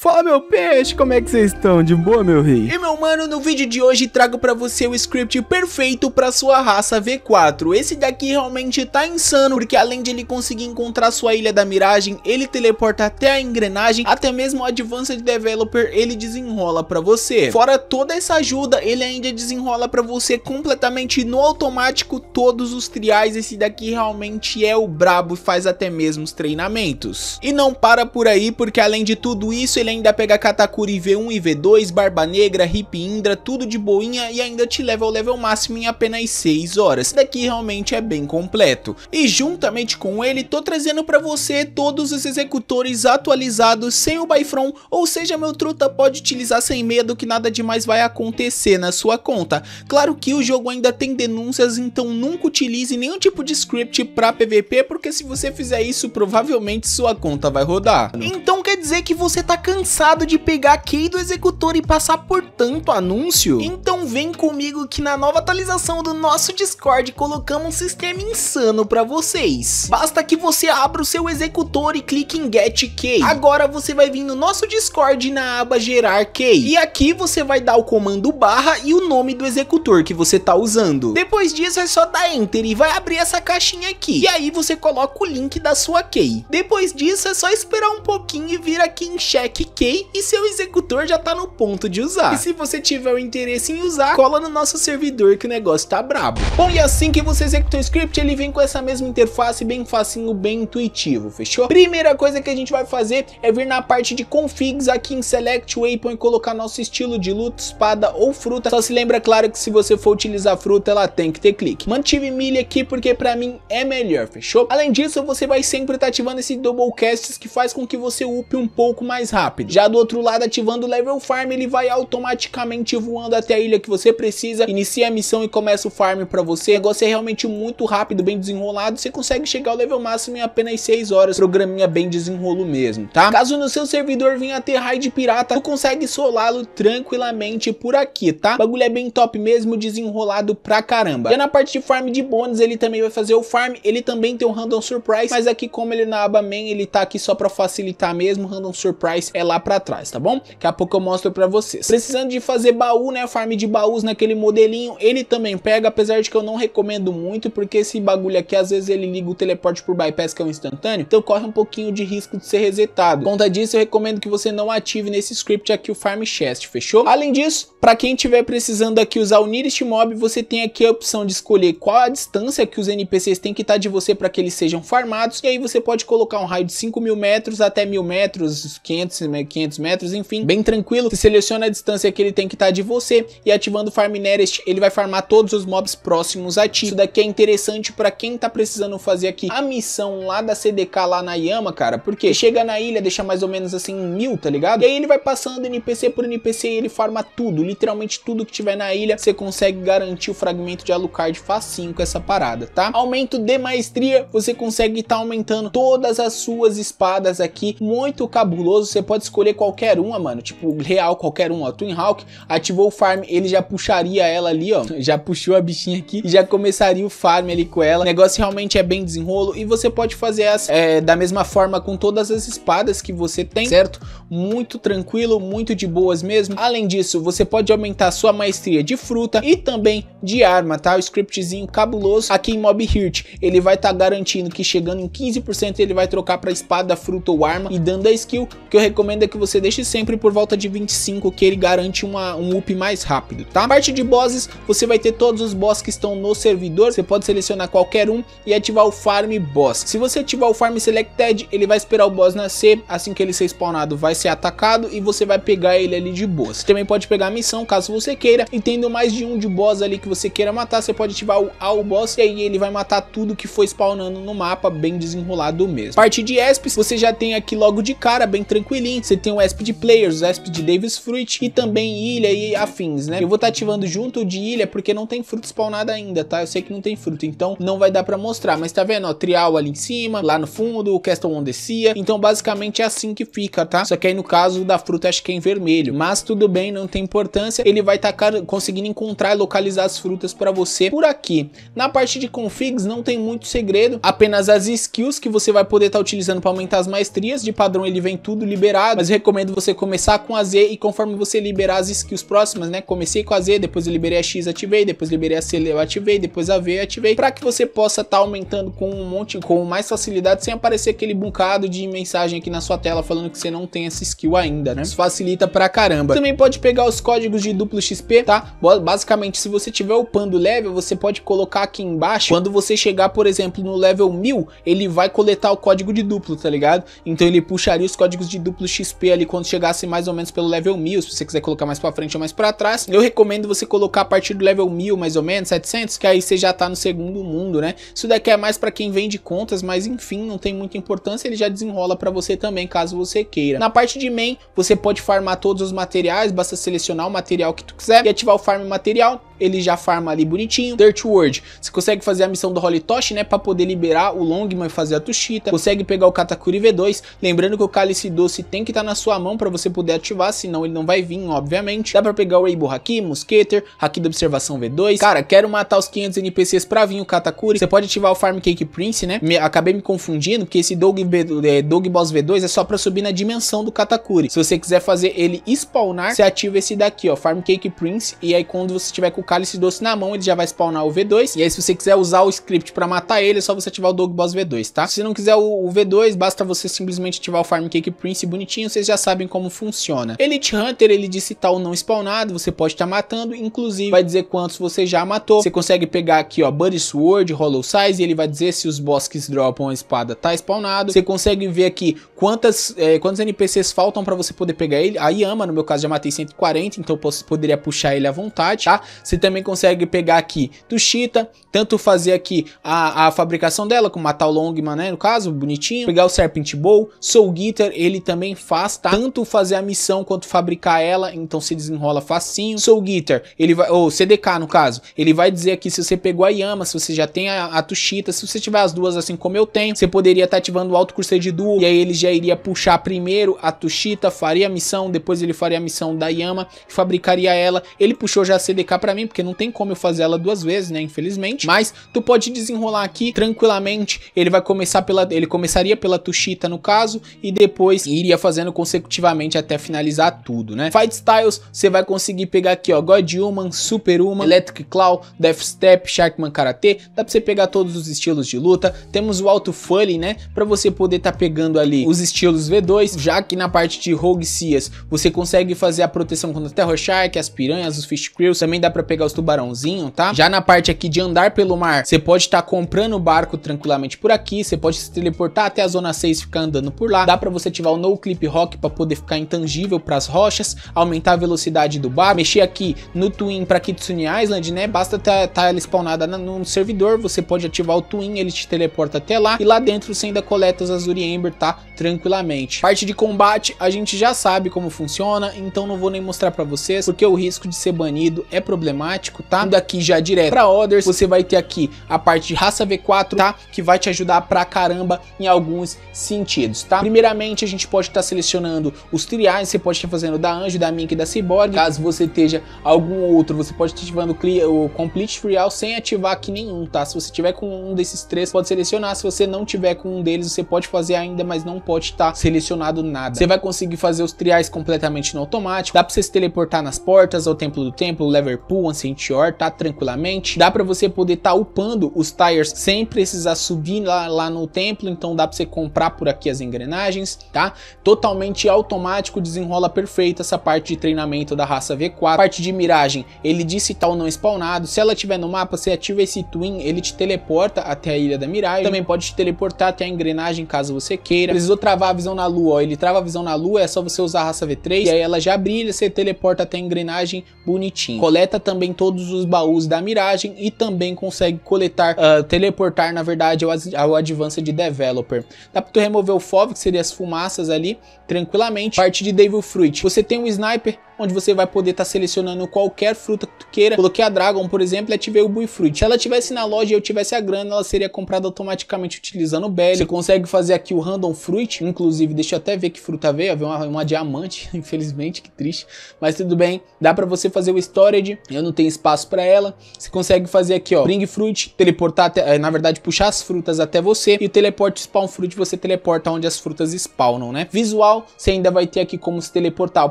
Fala meu peixe, como é que vocês estão? De boa, meu rei? E meu mano, no vídeo de hoje trago pra você o script perfeito pra sua raça V4. Esse daqui realmente tá insano, porque além de ele conseguir encontrar sua ilha da miragem, ele teleporta até a engrenagem, até mesmo o Advanced Developer ele desenrola pra você. Fora toda essa ajuda, ele ainda desenrola pra você completamente no automático todos os triais. Esse daqui realmente é o brabo e faz até mesmo os treinamentos. E não para por aí, porque além de tudo isso, ele ele ainda pega Katakuri V1 e V2, Barba Negra, Hip Indra, tudo de boinha e ainda te leva ao level máximo em apenas 6 horas. Daqui realmente é bem completo. E juntamente com ele, tô trazendo pra você todos os executores atualizados sem o Byfrom, ou seja, meu truta pode utilizar sem medo que nada demais vai acontecer na sua conta. Claro que o jogo ainda tem denúncias, então nunca utilize nenhum tipo de script pra PVP, porque se você fizer isso, provavelmente sua conta vai rodar. Então quer dizer que você tá cansado cansado de pegar a key do executor e passar por tanto anúncio? Então vem comigo que na nova atualização do nosso Discord colocamos um sistema insano para vocês. Basta que você abra o seu executor e clique em Get Key. Agora você vai vir no nosso Discord na aba Gerar Key. E aqui você vai dar o comando barra e o nome do executor que você tá usando. Depois disso é só dar Enter e vai abrir essa caixinha aqui. E aí você coloca o link da sua key. Depois disso é só esperar um pouquinho e vir aqui em Check PicPay e seu executor já tá no ponto de usar. E se você tiver o interesse em usar, cola no nosso servidor que o negócio tá brabo. Bom, e assim que você executa o script, ele vem com essa mesma interface bem facinho, bem intuitivo, fechou? Primeira coisa que a gente vai fazer é vir na parte de configs aqui em Select Waypoint e colocar nosso estilo de luta, espada ou fruta. Só se lembra, claro, que se você for utilizar fruta, ela tem que ter clique. Mantive milha aqui porque pra mim é melhor, fechou? Além disso, você vai sempre estar tá ativando esse double cast que faz com que você upe um pouco mais rápido rápido. Já do outro lado, ativando o level farm, ele vai automaticamente voando até a ilha que você precisa, inicia a missão e começa o farm para você. O negócio é realmente muito rápido, bem desenrolado, você consegue chegar ao level máximo em apenas 6 horas, programinha bem desenrolo mesmo, tá? Caso no seu servidor venha ter raid pirata, tu consegue solá-lo tranquilamente por aqui, tá? O bagulho é bem top mesmo, desenrolado pra caramba. e na parte de farm de bônus, ele também vai fazer o farm, ele também tem um random surprise, mas aqui como ele é na aba main, ele tá aqui só pra facilitar mesmo, random surprise é lá pra trás, tá bom? Daqui a pouco eu mostro pra vocês. Precisando de fazer baú, né, farm de baús naquele modelinho, ele também pega, apesar de que eu não recomendo muito, porque esse bagulho aqui, às vezes ele liga o teleporte por bypass, que é um instantâneo, então corre um pouquinho de risco de ser resetado. Por conta disso, eu recomendo que você não ative nesse script aqui o farm chest, fechou? Além disso, pra quem tiver precisando aqui usar o nearest mob, você tem aqui a opção de escolher qual a distância que os NPCs têm que estar tá de você para que eles sejam farmados, e aí você pode colocar um raio de 5 mil metros até mil metros, 500 metros, né, 500 metros, enfim, bem tranquilo. Você seleciona a distância que ele tem que estar tá de você e ativando o Farm Nerest, ele vai farmar todos os mobs próximos a ti. Isso daqui é interessante para quem tá precisando fazer aqui a missão lá da CDK lá na Yama, cara, porque chega na ilha, deixa mais ou menos assim mil, tá ligado? E aí ele vai passando NPC por NPC e ele farma tudo, literalmente tudo que tiver na ilha, você consegue garantir o fragmento de Alucard facinho com essa parada, tá? Aumento de maestria, você consegue estar tá aumentando todas as suas espadas aqui, muito cabuloso, você pode pode escolher qualquer uma, mano. Tipo, real, qualquer uma. Twin Hawk ativou o farm, ele já puxaria ela ali, ó. Já puxou a bichinha aqui e já começaria o farm ali com ela. O negócio realmente é bem desenrolo e você pode fazer as, é, da mesma forma com todas as espadas que você tem, certo? Muito tranquilo, muito de boas mesmo. Além disso, você pode aumentar sua maestria de fruta e também de arma, tá? O scriptzinho cabuloso aqui em Mob Hirt. Ele vai estar tá garantindo que chegando em 15% ele vai trocar para espada, fruta ou arma e dando a skill que eu recomendo recomenda que você deixe sempre por volta de 25, que ele garante uma, um up mais rápido, tá? A parte de bosses, você vai ter todos os boss que estão no servidor, você pode selecionar qualquer um e ativar o farm boss. Se você ativar o farm selected, ele vai esperar o boss nascer, assim que ele ser spawnado vai ser atacado e você vai pegar ele ali de boa. Você também pode pegar a missão caso você queira e tendo mais de um de boss ali que você queira matar, você pode ativar o all boss e aí ele vai matar tudo que foi spawnando no mapa, bem desenrolado mesmo. Parte de ESPs, você já tem aqui logo de cara, bem tranquilinho, você tem o ESP de Players, o ESP de Davis Fruit e também Ilha e afins, né? Eu vou estar tá ativando junto de Ilha porque não tem fruto spawnado ainda, tá? Eu sei que não tem fruto, então não vai dar pra mostrar. Mas tá vendo, ó, Trial ali em cima, lá no fundo, o Castle on the sea. Então basicamente é assim que fica, tá? Só que aí no caso da fruta acho que é em vermelho. Mas tudo bem, não tem importância. Ele vai estar tá conseguindo encontrar e localizar as frutas pra você por aqui. Na parte de configs não tem muito segredo, apenas as skills que você vai poder estar tá utilizando pra aumentar as maestrias. De padrão ele vem tudo liberado mas eu recomendo você começar com a Z e conforme você liberar as skills próximas, né? Comecei com a Z, depois eu liberei a X, ativei, depois liberei a C, eu ativei, depois a V, ativei, para que você possa estar tá aumentando com um monte, com mais facilidade, sem aparecer aquele buncado de mensagem aqui na sua tela falando que você não tem essa skill ainda, né? Isso facilita pra caramba. Também pode pegar os códigos de duplo XP, tá? Basicamente, se você tiver upando level, você pode colocar aqui embaixo. Quando você chegar, por exemplo, no level 1000, ele vai coletar o código de duplo, tá ligado? Então ele puxaria os códigos de duplo XP XP ali quando chegasse mais ou menos pelo level 1000, se você quiser colocar mais pra frente ou mais pra trás. Eu recomendo você colocar a partir do level 1000 mais ou menos, 700, que aí você já tá no segundo mundo, né? Isso daqui é mais pra quem vende contas, mas enfim, não tem muita importância, ele já desenrola pra você também, caso você queira. Na parte de main, você pode farmar todos os materiais, basta selecionar o material que tu quiser e ativar o farm material ele já farma ali bonitinho. Dirt World, você consegue fazer a missão do Holitoshi, né, para poder liberar o Longman e fazer a Tushita. Consegue pegar o Katakuri V2, lembrando que o Cálice Doce tem que estar tá na sua mão para você poder ativar, senão ele não vai vir, obviamente. Dá para pegar o Rainbow Haki, Musketer, Haki da Observação V2. Cara, quero matar os 500 NPCs para vir o Katakuri. Você pode ativar o Farm Cake Prince, né? Me, acabei me confundindo, porque esse Dog, eh, Dog Boss V2 é só para subir na dimensão do Katakuri. Se você quiser fazer ele spawnar, você ativa esse daqui, ó, Farm Cake Prince, e aí quando você tiver com cálice doce na mão, ele já vai spawnar o V2. E aí se você quiser usar o script pra matar ele, é só você ativar o Dog Boss V2, tá? Se não quiser o, o V2, basta você simplesmente ativar o Farm Cake Prince bonitinho, vocês já sabem como funciona. Elite Hunter, ele disse tal não spawnado, você pode estar tá matando, inclusive vai dizer quantos você já matou. Você consegue pegar aqui, ó, Buddy Sword, Hollow Size, e ele vai dizer se os bosques dropam a espada tá spawnado. Você consegue ver aqui quantas, é, quantos NPCs faltam pra você poder pegar ele. A Yama, no meu caso, já matei 140, então eu posso, poderia puxar ele à vontade, tá? Você também consegue pegar aqui do Cheetah, tanto fazer aqui a, a fabricação dela, com matar o Longman, né, no caso, bonitinho. Pegar o Serpent Bowl, Soul Guitar, ele também faz, tá? Tanto fazer a missão quanto fabricar ela, então se desenrola facinho. Soul Guitar, ele vai, ou CDK no caso, ele vai dizer aqui se você pegou a Yama, se você já tem a, a Tushita, se você tiver as duas assim como eu tenho, você poderia estar tá ativando o Alto Curseiro de Duo, e aí ele já iria puxar primeiro a Tushita, faria a missão, depois ele faria a missão da Yama, fabricaria ela. Ele puxou já a CDK pra mim, porque não tem como eu fazer ela duas vezes, né, infelizmente. Mas tu pode desenrolar aqui tranquilamente. Ele vai começar pela ele começaria pela Tushita no caso e depois iria fazendo consecutivamente até finalizar tudo, né? Fight Styles, você vai conseguir pegar aqui, ó, God Human, Super Human, Electric Claw, Death Step, Sharkman Karate, dá pra você pegar todos os estilos de luta. Temos o Alto Fully, né, pra você poder tá pegando ali os estilos V2, já que na parte de Rogue Seas você consegue fazer a proteção contra Terror Shark, as piranhas, os Fish Creels, também dá pra pegar pegar os tubarãozinhos, tá? Já na parte aqui de andar pelo mar, você pode estar tá comprando o barco tranquilamente por aqui, você pode se teleportar até a zona 6 e ficar andando por lá. Dá para você ativar o No Clip Rock para poder ficar intangível para as rochas, aumentar a velocidade do barco, mexer aqui no Twin para Kitsune Island, né? Basta estar tá, tá ela spawnada no servidor, você pode ativar o Twin, ele te teleporta até lá e lá dentro você ainda coleta os Azuri Ember, tá? Tranquilamente. Parte de combate, a gente já sabe como funciona, então não vou nem mostrar para vocês, porque o risco de ser banido é problema automático, tá? Daqui já direto para orders. Você vai ter aqui a parte de raça V4, tá? Que vai te ajudar pra caramba em alguns sentidos, tá? Primeiramente, a gente pode estar tá selecionando os triais, você pode estar tá fazendo da Anjo, da Mink e da Cyborg. Caso você esteja algum outro, você pode estar tá ativando o Complete Trial sem ativar aqui nenhum, tá? Se você tiver com um desses três, pode selecionar. Se você não tiver com um deles, você pode fazer ainda, mas não pode estar tá selecionado nada. Você vai conseguir fazer os triais completamente no automático. Dá pra você se teleportar nas portas, ao Templo do Templo, liverpool um tá? Tranquilamente. Dá para você poder tá upando os tires sem precisar subir lá, lá no templo, então dá para você comprar por aqui as engrenagens, tá? Totalmente automático, desenrola perfeito essa parte de treinamento da raça V4. Parte de miragem, ele disse tal não spawnado, se ela tiver no mapa, você ativa esse twin, ele te teleporta até a ilha da miragem, também pode te teleportar até a engrenagem caso você queira. Precisou travar a visão na lua, ó. ele trava a visão na lua, é só você usar a raça V3, e aí ela já brilha, você teleporta até a engrenagem bonitinho. Coleta também também todos os baús da miragem e também consegue coletar, uh, teleportar na verdade ao, ao de Developer. Dá pra tu remover o FOV, que seria as fumaças ali, tranquilamente. Parte de Devil Fruit. Você tem um sniper, onde você vai poder estar tá selecionando qualquer fruta que tu queira. Coloquei a Dragon, por exemplo, e ativei o Bull Fruit. Se ela tivesse na loja e eu tivesse a grana, ela seria comprada automaticamente utilizando o Belly. Você consegue fazer aqui o Random Fruit, inclusive, deixa eu até ver que fruta veio, veio uma, uma diamante, infelizmente, que triste, mas tudo bem. Dá para você fazer o Storage, eu não tenho espaço para ela. Você consegue fazer aqui, ó, Bring Fruit, teleportar, até, eh, na verdade, puxar as frutas até você e o teleport Spawn Fruit, você teleporta onde as frutas spawnam, né? Visual, você ainda vai ter aqui como se teleportar o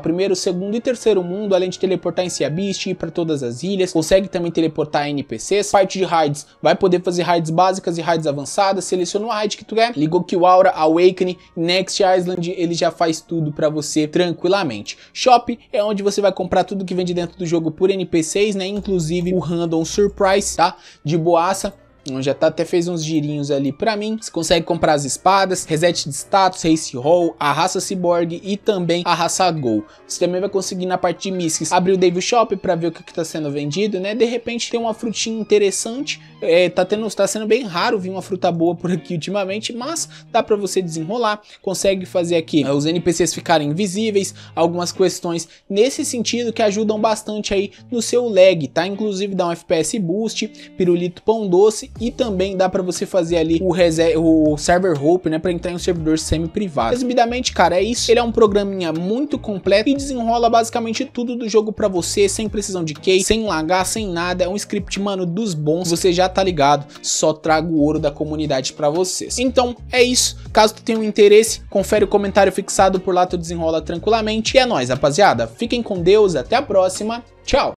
primeiro, o segundo e o terceiro terceiro mundo, além de teleportar em Sea Beast, ir para todas as ilhas, consegue também teleportar NPCs. Parte de raids, vai poder fazer raids básicas e raids avançadas, seleciona a raid que tu quer, ligou que o Aura, Awakening, Next Island, ele já faz tudo para você tranquilamente. Shop é onde você vai comprar tudo que vende dentro do jogo por NPCs, né, inclusive o Random Surprise, tá? De boaça então, já Jetta tá, até fez uns girinhos ali pra mim. Você consegue comprar as espadas, reset de status, race roll, a raça cyborg e também a raça gol. Você também vai conseguir na parte de misques abrir o Devil Shop pra ver o que, que tá sendo vendido, né? De repente tem uma frutinha interessante. É, tá, tendo, tá sendo bem raro vir uma fruta boa por aqui ultimamente, mas dá pra você desenrolar. Consegue fazer aqui é, os NPCs ficarem invisíveis, algumas questões nesse sentido que ajudam bastante aí no seu lag, tá? Inclusive dá um FPS boost, pirulito pão doce e também dá para você fazer ali o, o server hope, né, para entrar em um servidor semi-privado. Resumidamente, cara, é isso. Ele é um programinha muito completo e desenrola basicamente tudo do jogo para você, sem precisão de key, sem lagar, sem nada. É um script, mano, dos bons. Você já tá ligado, só trago o ouro da comunidade para vocês. Então, é isso. Caso tu tenha um interesse, confere o comentário fixado, por lá tu desenrola tranquilamente. E é nóis, rapaziada. Fiquem com Deus, até a próxima. Tchau!